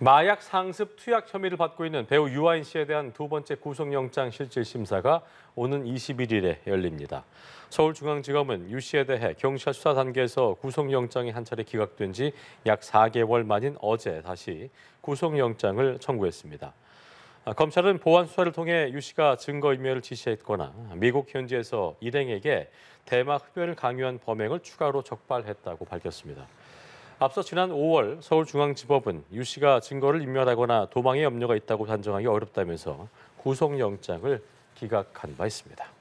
마약 상습 투약 혐의를 받고 있는 배우 유아인 씨에 대한 두 번째 구속영장 실질 심사가 오는 21일에 열립니다. 서울중앙지검은 유 씨에 대해 경찰 수사 단계에서 구속영장이 한 차례 기각된 지 약 4개월 만인 어제 다시 구속영장을 청구했습니다. 아, 검찰은 보안 수사를 통해 유 씨가 증거 인멸을 지시했거나 미국 현지에서 일행에게 대마 흡연을 강요한 범행을 추가로 적발했다고 밝혔습니다. 앞서 지난 5월 서울중앙지법은 유 씨가 증거를 인멸하거나 도망의 염려가 있다고 단정하기 어렵다면서 구속영장을 기각한 바 있습니다.